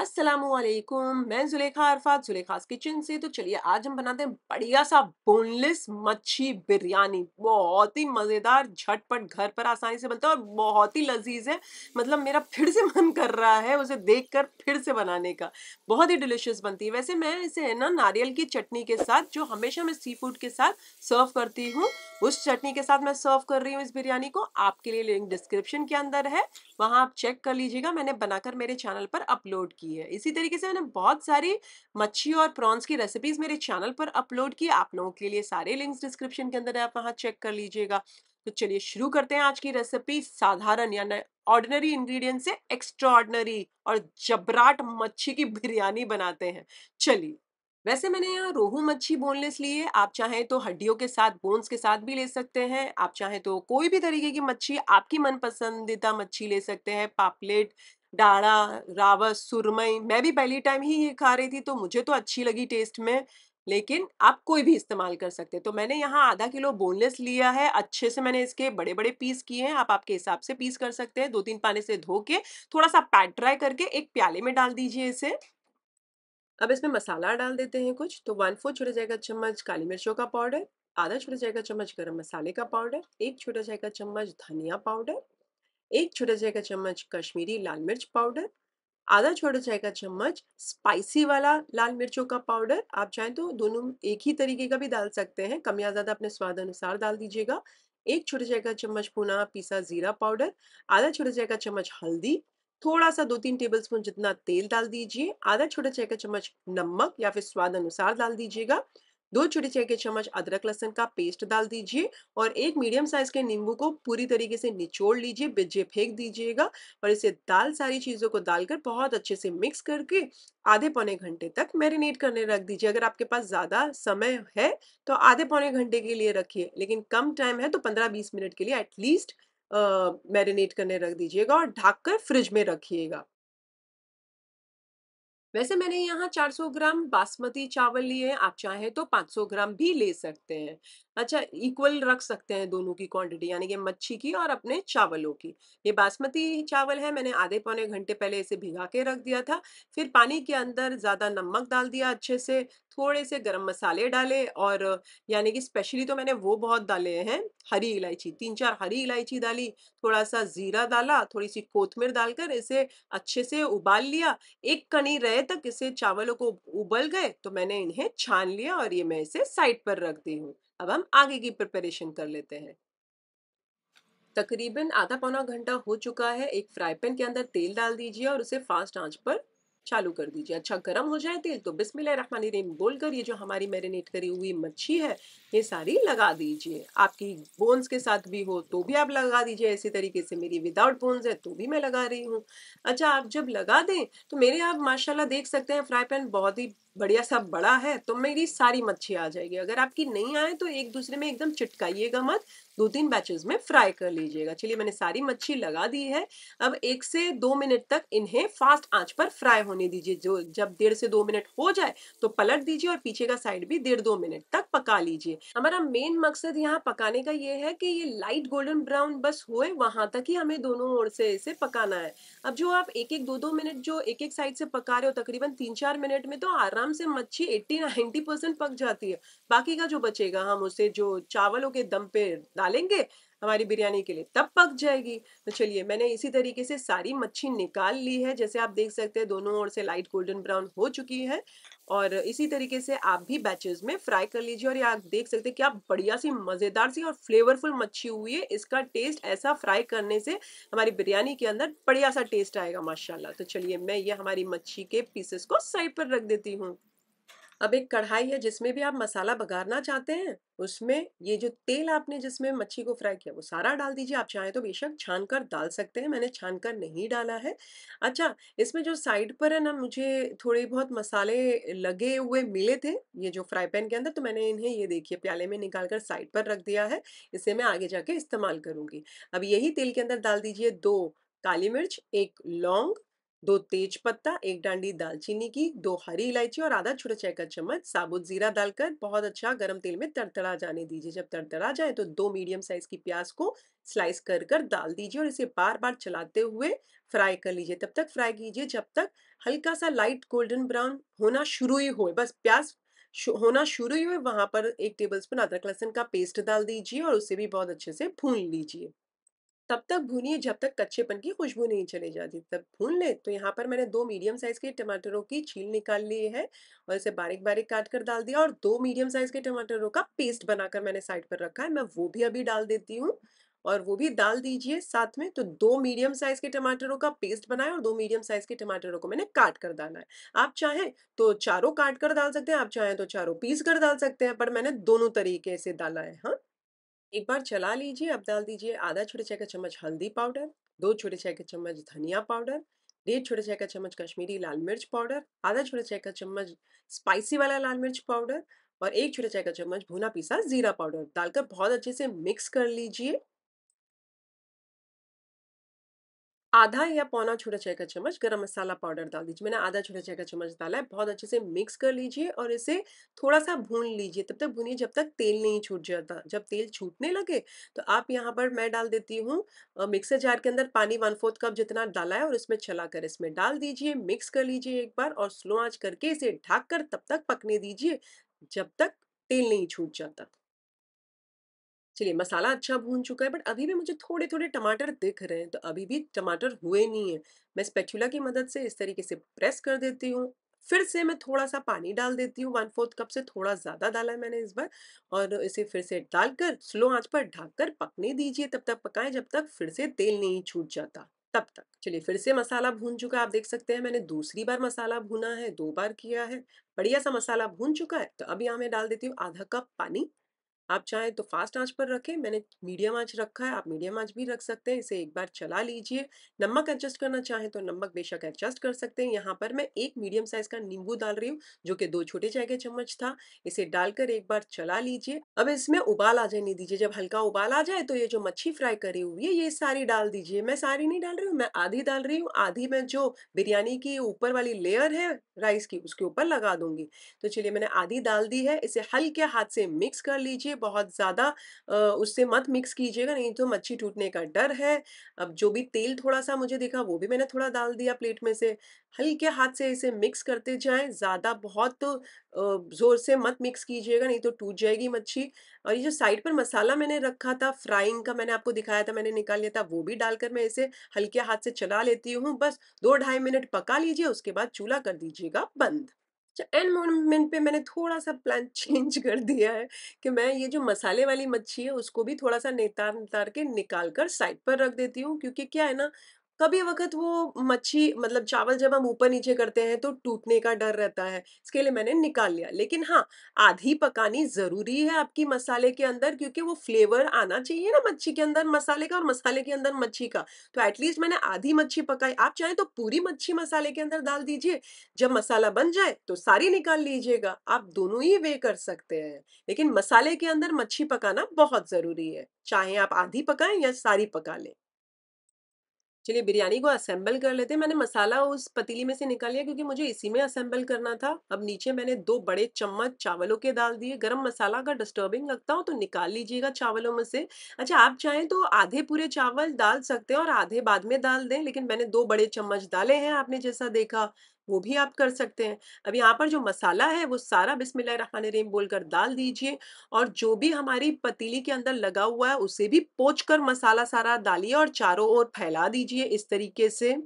असलकुम मैं जुलेखा अरफात जुलेखास किचन से तो चलिए आज हम बनाते हैं बढ़िया सा बोनलेस मच्छी बिरयानी बहुत ही मज़ेदार झटपट घर पर आसानी से बनता है और बहुत ही लजीज है मतलब मेरा फिर से मन कर रहा है उसे देखकर फिर से बनाने का बहुत ही डिलिशियस बनती है वैसे मैं इसे है ना नारियल की चटनी के साथ जो हमेशा मैं सी फूड के साथ सर्व करती हूँ उस चटनी के साथ मैं सर्व कर रही हूँ इस बिरयानी को आपके लिए लिंक डिस्क्रिप्शन के अंदर है वहाँ आप चेक कर लीजिएगा मैंने बनाकर मेरे चैनल पर अपलोड की की है इसी तरीके से मैंने बहुत सारी मच्छी और प्रॉन्स की रेसिपीज मेरे चैनल पर अपलोड की आप लोगों के लिए सारे लिंक्स डिस्क्रिप्शन के अंदर है आप वहाँ चेक कर लीजिएगा तो चलिए शुरू करते हैं आज की रेसिपी साधारण यानी ऑर्डिनरी इंग्रेडिएंट से एक्स्ट्राऑर्डनरी और जबराट मच्छी की बिरयानी बनाते हैं चलिए वैसे मैंने यहाँ रोहू मच्छी बोनलेस ली है आप चाहें तो हड्डियों के साथ बोन्स के साथ भी ले सकते हैं आप चाहें तो कोई भी तरीके की मच्छी आपकी मनपसंदीदा मच्छी ले सकते हैं पापलेट डाढ़ा रावस सुरमई मैं भी पहली टाइम ही ये खा रही थी तो मुझे तो अच्छी लगी टेस्ट में लेकिन आप कोई भी इस्तेमाल कर सकते हैं तो मैंने यहाँ आधा किलो बोनलेस लिया है अच्छे से मैंने इसके बड़े बड़े पीस किए हैं आप आपके हिसाब से पीस कर सकते हैं दो तीन पानी से धो के थोड़ा सा पैट ड्राई करके एक प्याले में डाल दीजिए इसे अब इसमें मसाला डाल देते हैं कुछ तो वन फोर छोटा जाएगा चम्मच काली मिर्चों का पाउडर आधा छोटा जाएगा चम्मच गर्म मसाले का पाउडर एक छोटा जाएगा चम्मच धनिया पाउडर एक छोटा चाय का चम्मच कश्मीरी लाल मिर्च पाउडर आधा छोटा चाय का चम्मच स्पाइसी वाला लाल मिर्चों का पाउडर आप चाहें तो दोनों एक ही तरीके का भी डाल सकते हैं कम या ज़्यादा अपने स्वाद अनुसार डाल दीजिएगा एक छोटे चाय का चम्मच पुना पीसा जीरा पाउडर आधा छोटे चाय का चम्मच हल्दी थोड़ा सा दो तीन टेबल स्पून जितना तेल डाल दीजिए आधा छोटा चाय का चम्मच नमक या फिर स्वाद अनुसार डाल दीजिएगा दो छोटे चाय के चम्मच अदरक लहसन का पेस्ट डाल दीजिए और एक मीडियम साइज के नींबू को पूरी तरीके से निचोड़ लीजिए बिजे फेंक दीजिएगा और इसे दाल सारी चीज़ों को डालकर बहुत अच्छे से मिक्स करके आधे पौने घंटे तक मैरिनेट करने रख दीजिए अगर आपके पास ज़्यादा समय है तो आधे पौने घंटे के लिए रखिए लेकिन कम टाइम है तो पंद्रह बीस मिनट के लिए एटलीस्ट मैरिनेट करने रख दीजिएगा और ढाक कर फ्रिज में रखिएगा वैसे मैंने यहाँ 400 ग्राम बासमती चावल लिए हैं आप चाहे तो 500 ग्राम भी ले सकते हैं अच्छा इक्वल रख सकते हैं दोनों की क्वांटिटी यानी कि मच्छी की और अपने चावलों की ये बासमती चावल है मैंने आधे पौने घंटे पहले इसे भिगा के रख दिया था फिर पानी के अंदर ज़्यादा नमक डाल दिया अच्छे से थोड़े से गर्म मसाले डाले और यानी कि स्पेशली तो मैंने वो बहुत डाले हैं हरी इलायची तीन चार हरी इलायची डाली थोड़ा सा ज़ीरा डाला थोड़ी सी कोथमीर डालकर इसे अच्छे से उबाल लिया एक कनी रहे दोपहर तक इसे चावलों को उबल गए तो मैंने इन्हें छान लिया और ये मैं इसे साइड पर रख दी हूँ अब हम आगे की प्रिपरेशन कर लेते हैं तकरीबन आधा पौना घंटा हो चुका है एक फ्राई पैन के अंदर तेल डाल दीजिए और उसे फास्ट आंच पर चालू कर दीजिए अच्छा गर्म हो जाए तेल तो बिस्मिल्लाहिर्रहमानिर्रहीम बोलकर ये जो हमारी मैरिनेट करी हुई मच्छी है ये सारी लगा दीजिए आपकी बोन्स के साथ भी हो तो भी आप लगा दीजिए इसी तरीके से मेरी विदाउट बोन्स है तो भी मैं लगा रही हूँ अच्छा आप जब लगा दें तो मेरे आप माशाल्लाह देख सकते हैं फ्राई पैन बहुत ही बढ़िया सा बड़ा है तो मेरी सारी मच्छी आ जाएगी अगर आपकी नहीं आए तो एक दूसरे में एकदम चिटकाइएगा मत दो तीन बैचेस में फ्राई कर लीजिएगा चलिए मैंने सारी मच्छी लगा दी है अब एक से दो मिनट तक इन्हें फास्ट आंच पर फ्राई होने दीजिए जो जब डेढ़ से दो मिनट हो जाए तो पलट दीजिए और पीछे का साइड भी डेढ़ दो मिनट तक पका लीजिए हमारा मेन मकसद यहाँ पकाने का ये है कि ये लाइट गोल्डन ब्राउन बस हुए वहां तक ही हमें दोनों ओर से इसे पकाना है अब जो आप एक एक दो दो मिनट जो एक एक साइड से पका रहे हो तकरीबन तीन चार मिनट में तो आराम आराम से मच्छी एट्टी नाइनटी परसेंट पक जाती है बाकी का जो बचेगा हम उसे जो चावलों के दम पे डालेंगे हमारी बिरयानी के लिए तब पक जाएगी तो चलिए मैंने इसी तरीके से सारी मच्छी निकाल ली है जैसे आप देख सकते हैं दोनों ओर से लाइट गोल्डन ब्राउन हो चुकी है और इसी तरीके से आप भी बैचेस में फ्राई कर लीजिए और ये आप देख सकते हैं क्या बढ़िया सी मज़ेदार सी और फ्लेवरफुल मच्छी हुई है इसका टेस्ट ऐसा फ्राई करने से हमारी बिरयानी के अंदर बढ़िया सा टेस्ट आएगा माशाल्लाह तो चलिए मैं ये हमारी मच्छी के पीसेस को साइड पर रख देती हूँ अब एक कढ़ाई है जिसमें भी आप मसाला बघारना चाहते हैं उसमें ये जो तेल आपने जिसमें मच्छी को फ्राई किया वो सारा डाल दीजिए आप चाहें तो बेशक छान कर डाल सकते हैं मैंने छान कर नहीं डाला है अच्छा इसमें जो साइड पर है ना मुझे थोड़े बहुत मसाले लगे हुए मिले थे ये जो फ्राई पैन के अंदर तो मैंने इन्हें ये देखिए प्याले में निकाल कर साइड पर रख दिया है इसे मैं आगे जाके इस्तेमाल करूँगी अब यही तेल के अंदर डाल दीजिए दो काली मिर्च एक लौंग दो तेज पत्ता एक डांडी दालचीनी की दो हरी इलायची और आधा छोटा चाय का चम्मच साबुत जीरा डालकर बहुत अच्छा गर्म तेल में तड़तड़ा जाने दीजिए जब तड़तड़ा जाए तो दो मीडियम साइज की प्याज को स्लाइस कर कर डाल दीजिए और इसे बार बार चलाते हुए फ्राई कर लीजिए तब तक फ्राई कीजिए जब तक हल्का सा लाइट गोल्डन ब्राउन होना शुरू ही हो बस प्याज होना शुरू ही हुए वहां पर एक टेबल स्पून अदरक लहसुन का पेस्ट डाल दीजिए और उसे भी बहुत अच्छे से भून लीजिए तब तक भूनिए जब तक कच्चेपन की खुशबू नहीं चले जाती तब भून ले तो यहाँ पर मैंने दो मीडियम साइज़ के टमाटरों की छील निकाल ली है और इसे बारीक बारीक काट कर डाल दिया और दो मीडियम साइज़ के टमाटरों का पेस्ट बनाकर मैंने साइड पर रखा है मैं वो भी अभी डाल देती हूँ और वो भी डाल दीजिए साथ में तो दो मीडियम साइज के टमाटरों का पेस्ट बनाए और दो मीडियम साइज के टमाटरों को मैंने काट कर डाला है आप चाहें तो चारों काट कर डाल सकते हैं आप चाहें तो चारों पीस कर डाल सकते हैं पर मैंने दोनों तरीके से डाला है हाँ एक बार चला लीजिए अब डाल दीजिए आधा छोटे चाय का चम्मच हल्दी पाउडर दो छोटे चाय के चम्मच धनिया पाउडर डेढ़ छोटे चाय का चम्मच कश्मीरी लाल मिर्च पाउडर आधा छोटे चाय का चम्मच स्पाइसी वाला लाल मिर्च पाउडर और एक छोटे चाय का चम्मच भुना पिसा जीरा पाउडर डालकर बहुत अच्छे से मिक्स कर लीजिए आधा या पौना छोटा चाय का चम्मच गरम मसाला पाउडर डाल दीजिए मैंने आधा छोटा चाय का चम्मच डाला है बहुत अच्छे से मिक्स कर लीजिए और इसे थोड़ा सा भून लीजिए तब तक भूनिए जब तक तेल नहीं छूट जाता जब तेल छूटने लगे तो आप यहाँ पर मैं डाल देती हूँ मिक्सर जार के अंदर पानी वन फोर्थ कप जितना डाला है और इसमें चला कर इसमें डाल दीजिए मिक्स कर लीजिए एक बार और स्लो आँच करके इसे ढाक कर तब तक पकने दीजिए जब तक तेल नहीं छूट जाता चलिए मसाला अच्छा भून चुका है बट अभी भी मुझे थोड़े थोड़े टमाटर दिख रहे हैं तो अभी भी टमाटर हुए नहीं है मैं स्पेचुला की मदद से इस तरीके से प्रेस कर देती हूँ फिर से मैं थोड़ा सा पानी डाल देती हूँ वन फोर्थ कप से थोड़ा ज़्यादा डाला है मैंने इस बार और इसे फिर से डालकर स्लो आंच पर ढककर पकने दीजिए तब तक पकाएं जब तक फिर से तेल नहीं छूट जाता तब तक चलिए फिर से मसाला भून चुका है आप देख सकते हैं मैंने दूसरी बार मसाला भूना है दो बार किया है बढ़िया सा मसाला भून चुका है तो अभी यहाँ मैं डाल देती हूँ आधा कप पानी आप चाहें तो फास्ट आंच पर रखें मैंने मीडियम आंच रखा है आप मीडियम आंच भी रख सकते हैं इसे एक बार चला लीजिए नमक एडजस्ट करना चाहें तो नमक बेशक एडजस्ट कर सकते हैं यहाँ पर मैं एक मीडियम साइज का नींबू डाल रही हूँ जो कि दो छोटे चाय के चम्मच था इसे डालकर एक बार चला लीजिए अब इसमें उबाल आ जाने दीजिए जब हल्का उबाल आ जाए तो ये जो मच्छी फ्राई करी हुई है ये सारी डाल दीजिए मैं सारी नहीं डाल रही हूँ मैं आधी डाल रही हूँ आधी में जो बिरयानी की ऊपर वाली लेयर है राइस की उसके ऊपर लगा दूंगी तो चलिए मैंने आधी डाल दी है इसे हल्के हाथ से मिक्स कर लीजिए बहुत ज़्यादा उससे मत मिक्स कीजिएगा नहीं तो मच्छी टूटने का डर है अब जो भी तेल थोड़ा सा मुझे दिखा वो भी मैंने थोड़ा डाल दिया प्लेट में से हल्के हाथ से इसे मिक्स करते जाएं ज़्यादा बहुत ज़ोर से मत मिक्स कीजिएगा नहीं तो टूट जाएगी मच्छी और ये जो साइड पर मसाला मैंने रखा था फ्राइंग का मैंने आपको दिखाया था मैंने निकाल लिया था वो भी डालकर मैं इसे हल्के हाथ से चला लेती हूँ बस दो ढाई मिनट पका लीजिए उसके बाद चूल्हा कर दीजिएगा बंद एंड अच्छा, मोमेंट पे मैंने थोड़ा सा प्लान चेंज कर दिया है कि मैं ये जो मसाले वाली मच्छी है उसको भी थोड़ा सा नितार नितार के निकाल कर साइड पर रख देती हूँ क्योंकि क्या है ना कभी वक्त वो मच्छी मतलब चावल जब हम ऊपर नीचे करते हैं तो टूटने का डर रहता है इसके लिए मैंने निकाल लिया लेकिन हाँ आधी पकानी ज़रूरी है आपकी मसाले के अंदर क्योंकि वो फ्लेवर आना चाहिए ना मच्छी के अंदर मसाले का और मसाले के अंदर मच्छी का तो एटलीस्ट मैंने आधी मच्छी पकाई आप चाहें तो पूरी मच्छी मसाले के अंदर डाल दीजिए जब मसाला बन जाए तो सारी निकाल लीजिएगा आप दोनों ही वे कर सकते हैं लेकिन मसाले के अंदर मच्छी पकाना बहुत ज़रूरी है चाहे आप आधी पकाएं या सारी पका लें चलिए बिरयानी को असेंबल कर लेते हैं मैंने मसाला उस पतीली में से निकाल लिया क्योंकि मुझे इसी में असेंबल करना था अब नीचे मैंने दो बड़े चम्मच चावलों के डाल दिए गरम मसाला का डिस्टर्बिंग लगता हो तो निकाल लीजिएगा चावलों में से अच्छा आप चाहें तो आधे पूरे चावल डाल सकते हैं और आधे बाद में डाल दें लेकिन मैंने दो बड़े चम्मच डाले हैं आपने जैसा देखा वो भी आप कर सकते हैं अब यहाँ पर जो मसाला है वो सारा बिस्मिल्लाह रहमान रहीम बोलकर डाल दीजिए और जो भी हमारी पतीली के अंदर लगा हुआ है उसे भी पोच कर मसाला सारा डालिए और चारों ओर फैला दीजिए इस तरीके से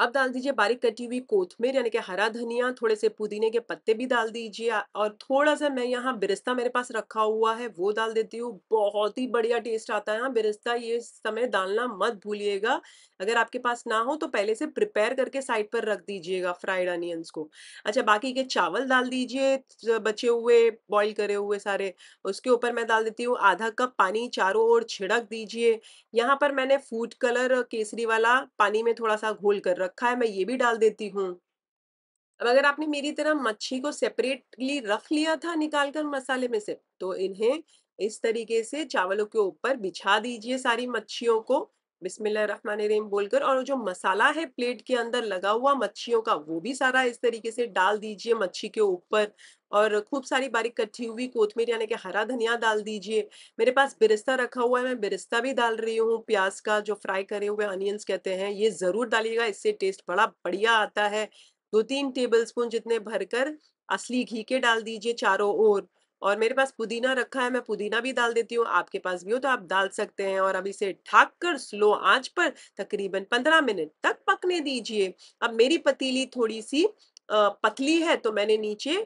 अब डाल दीजिए बारीक कटी हुई कोथमीर यानी कि हरा धनिया थोड़े से पुदीने के पत्ते भी डाल दीजिए और थोड़ा सा मैं यहाँ बिरिस्ता मेरे पास रखा हुआ है वो डाल देती हूँ बहुत ही बढ़िया टेस्ट आता है यहाँ बिरिस्ता ये समय डालना मत भूलिएगा अगर आपके पास ना हो तो पहले से प्रिपेयर करके साइड पर रख दीजिएगा फ्राइड अनियंस को अच्छा बाकी के चावल डाल दीजिए बचे हुए बॉइल करे हुए सारे उसके ऊपर मैं डाल देती हूँ आधा कप पानी चारों ओर छिड़क दीजिए यहाँ पर मैंने फूड कलर केसरी वाला पानी में थोड़ा सा घोल कर रखा रखा है मैं ये भी डाल देती हूँ अब अगर आपने मेरी तरह मच्छी को सेपरेटली रख लिया था निकाल कर मसाले में से तो इन्हें इस तरीके से चावलों के ऊपर बिछा दीजिए सारी मच्छियों को बिस्मिल्लाहमानीम बोलकर और जो मसाला है प्लेट के अंदर लगा हुआ मच्छियों का वो भी सारा इस तरीके से डाल दीजिए मच्छी के ऊपर और खूब सारी बारीक कटी हुई कोथमीर यानी कि हरा धनिया डाल दीजिए मेरे पास बिरिस्ता रखा हुआ है मैं बिरिस्ता भी डाल रही हूँ प्याज का जो फ्राई करे हुए अनियंस कहते हैं ये ज़रूर डालिएगा इससे टेस्ट बड़ा बढ़िया आता है दो तीन टेबल स्पून जितने भरकर असली घी के डाल दीजिए चारों ओर और मेरे पास पुदीना रखा है मैं पुदीना भी डाल देती हूँ आपके पास भी हो तो आप डाल सकते हैं और अब इसे ढाक कर स्लो आंच पर तकरीबन पंद्रह मिनट तक पकने दीजिए अब मेरी पतीली थोड़ी सी पतली है तो मैंने नीचे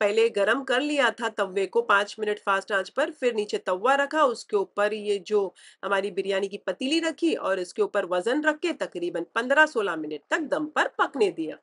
पहले गरम कर लिया था तवे को पाँच मिनट फास्ट आंच पर फिर नीचे तवा रखा उसके ऊपर ये जो हमारी बिरयानी की पतीली रखी और इसके ऊपर वजन रख के तकरीबन पंद्रह सोलह मिनट तक दम पर पकने दिया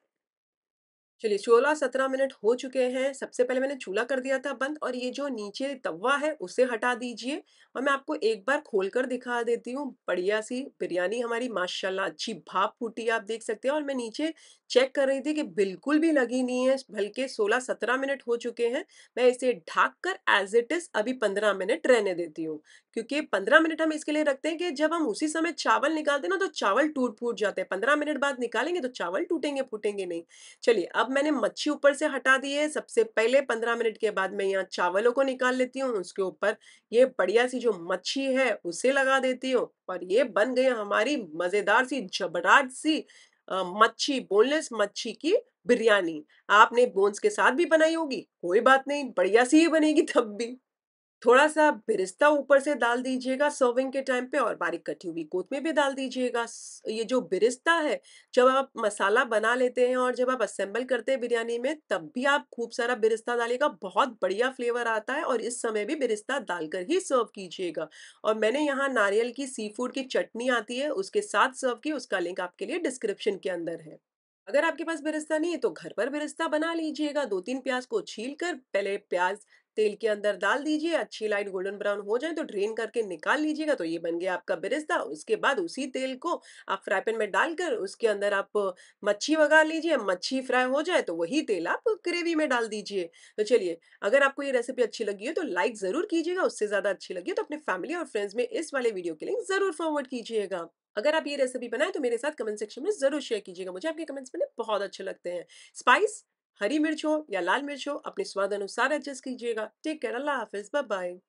चलिए सोलह सत्रह मिनट हो चुके हैं सबसे पहले मैंने चूल्हा कर दिया था बंद और ये जो नीचे तवा है उसे हटा दीजिए और मैं आपको एक बार खोल कर दिखा देती हूँ बढ़िया सी बिरयानी हमारी माशाल्लाह अच्छी भाप फूटी आप देख सकते हैं और मैं नीचे चेक कर रही थी कि बिल्कुल भी लगी नहीं है बल्कि सोलह सत्रह मिनट हो चुके हैं मैं इसे ढाक कर एज इट इज़ अभी पंद्रह मिनट रहने देती हूँ क्योंकि पंद्रह मिनट हम इसके लिए रखते हैं कि जब हम उसी समय चावल निकालते हैं ना तो चावल टूट फूट जाते हैं पंद्रह मिनट बाद निकालेंगे तो चावल टूटेंगे फूटेंगे नहीं चलिए अब मैंने मच्छी ऊपर से हटा दी है सबसे पहले पंद्रह मिनट के बाद मैं यहाँ चावलों को निकाल लेती हूँ उसके ऊपर ये बढ़िया सी जो मच्छी है उसे लगा देती हूँ और ये बन गई हमारी मज़ेदार सी जबराट सी मच्छी बोनलेस मच्छी की बिरयानी आपने बोन्स के साथ भी बनाई होगी कोई बात नहीं बढ़िया सी ही बनेगी तब भी थोड़ा सा बिरिस्ता ऊपर से डाल दीजिएगा सर्विंग के टाइम पे और बारीक कटी हुई कोत में भी डाल दीजिएगा ये जो बिरिस्ता है जब आप मसाला बना लेते हैं और जब आप असेंबल करते हैं बिरयानी में तब भी आप खूब सारा बिरिस्ता डालिएगा बहुत बढ़िया फ्लेवर आता है और इस समय भी बिरिस्ता डालकर ही सर्व कीजिएगा और मैंने यहाँ नारियल की सी फूड की चटनी आती है उसके साथ सर्व की उसका लिंक आपके लिए डिस्क्रिप्शन के अंदर है अगर आपके पास बिरिस्ता नहीं है तो घर पर बिरिस्ता बना लीजिएगा दो तीन प्याज को छील कर पहले प्याज तेल के अंदर डाल दीजिए अच्छी लाइट गोल्डन ब्राउन हो जाए तो ड्रेन करके निकाल लीजिएगा तो ये बन गया आपका बिरिस्ता उसके बाद उसी तेल को आप फ्राई पैन में डालकर उसके अंदर आप मच्छी वगा लीजिए मच्छी फ्राई हो जाए तो वही तेल आप ग्रेवी में डाल दीजिए तो चलिए अगर आपको ये रेसिपी अच्छी लगी हो तो लाइक ज़रूर कीजिएगा उससे ज़्यादा अच्छी लगी है तो अपने फैमिली और फ्रेंड्स में इस वाले वीडियो के लिंक ज़रूर फॉरवर्ड कीजिएगा अगर आप ये रेसिपी बनाए तो मेरे साथ कमेंट सेक्शन में जरूर शेयर कीजिएगा मुझे आपके कमेंट्स पढ़ने बहुत अच्छे लगते हैं स्पाइस हरी मिर्च हो या लाल मिर्च हो अपने स्वाद अनुसार एडजस्ट कीजिएगा टेक केयर अल्लाह हाफिज बाय